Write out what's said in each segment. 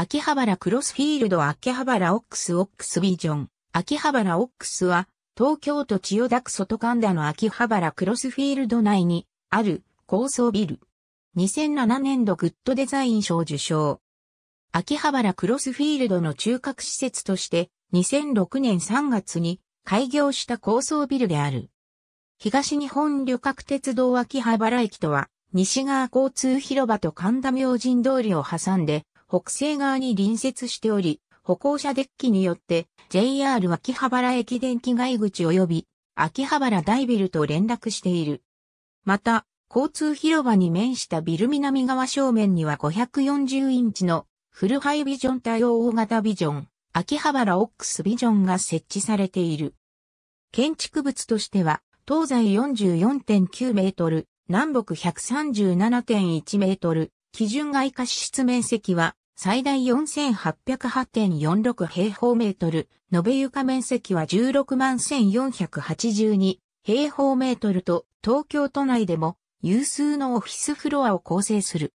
秋葉原クロスフィールド秋葉原オックスオックスビジョン。秋葉原オックスは、東京都千代田区外神田の秋葉原クロスフィールド内にある高層ビル。2007年度グッドデザイン賞受賞。秋葉原クロスフィールドの中核施設として2006年3月に開業した高層ビルである。東日本旅客鉄道秋葉原駅とは、西側交通広場と神田明神通りを挟んで、北西側に隣接しており、歩行者デッキによって JR 秋葉原駅電気外口及び秋葉原大ビルと連絡している。また、交通広場に面したビル南側正面には540インチのフルハイビジョン対応大型ビジョン、秋葉原オックスビジョンが設置されている。建築物としては、東西44.9メートル、南北137.1メートル、基準外貨支出面積は最大4808.46平方メートル、延べ床面積は16万1482平方メートルと東京都内でも有数のオフィスフロアを構成する。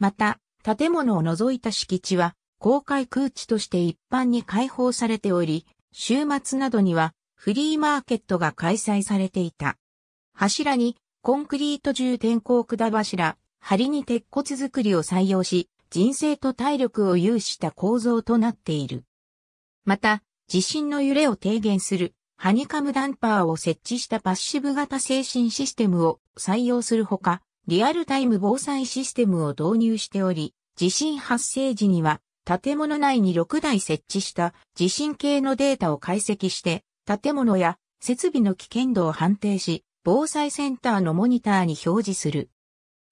また、建物を除いた敷地は公開空地として一般に開放されており、週末などにはフリーマーケットが開催されていた。柱にコンクリート重点工管柱、梁に鉄骨作りを採用し、人生と体力を有した構造となっている。また、地震の揺れを低減するハニカムダンパーを設置したパッシブ型精神システムを採用するほか、リアルタイム防災システムを導入しており、地震発生時には建物内に6台設置した地震計のデータを解析して、建物や設備の危険度を判定し、防災センターのモニターに表示する。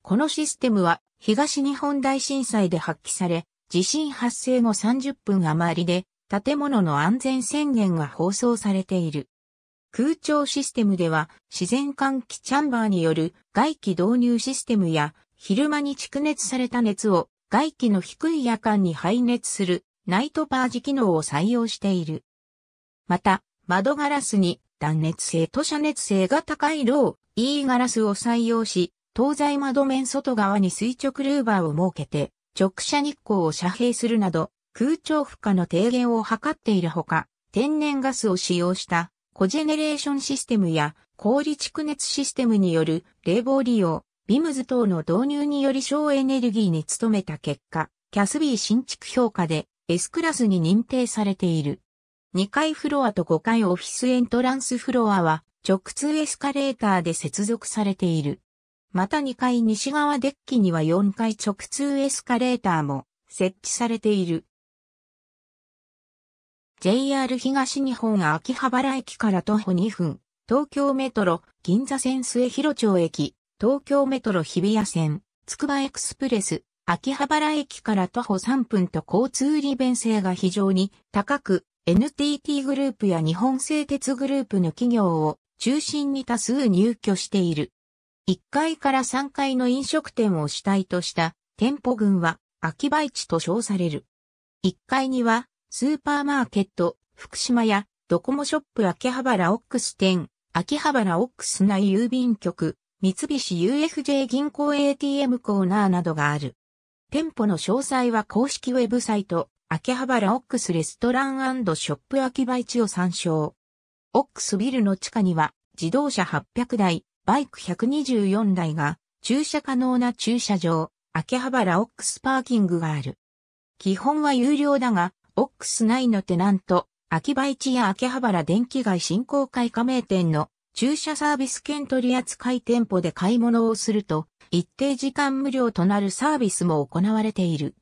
このシステムは東日本大震災で発揮され、地震発生後30分余りで建物の安全宣言が放送されている。空調システムでは自然換気チャンバーによる外気導入システムや昼間に蓄熱された熱を外気の低い夜間に排熱するナイトパージ機能を採用している。また、窓ガラスに断熱性と遮熱性が高いロー、E ガラスを採用し、東西窓面外側に垂直ルーバーを設けて、直射日光を遮蔽するなど、空調負荷の低減を図っているほか、天然ガスを使用したコジェネレーションシステムや氷蓄熱システムによる冷房利用、ビムズ等の導入により省エネルギーに努めた結果、キャスビー新築評価で S クラスに認定されている。2階フロアと5階オフィスエントランスフロアは直通エスカレーターで接続されている。また2階西側デッキには4階直通エスカレーターも設置されている。JR 東日本秋葉原駅から徒歩2分、東京メトロ銀座線末広町駅、東京メトロ日比谷線、つくばエクスプレス、秋葉原駅から徒歩3分と交通利便性が非常に高く、NTT グループや日本製鉄グループの企業を中心に多数入居している。1階から3階の飲食店を主体とした店舗群は秋葉市と称される。1階にはスーパーマーケット、福島屋、ドコモショップ秋葉原オックス店、秋葉原オックス内郵便局、三菱 UFJ 銀行 ATM コーナーなどがある。店舗の詳細は公式ウェブサイト、秋葉原オックスレストランショップ秋葉市を参照。オックスビルの地下には自動車800台、バイク124台が駐車可能な駐車場、秋葉原オックスパーキングがある。基本は有料だが、オックス内のテナント、秋葉市や秋葉原電気街振興会加盟店の駐車サービス券取扱い店舗で買い物をすると、一定時間無料となるサービスも行われている。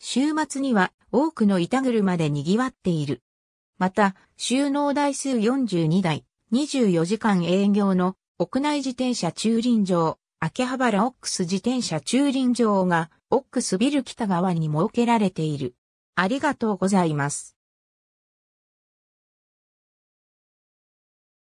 週末には多くの板車で賑わっている。また、収納台数42台、24時間営業の屋内自転車駐輪場、秋葉原オックス自転車駐輪場が、オックスビル北側に設けられている。ありがとうございます。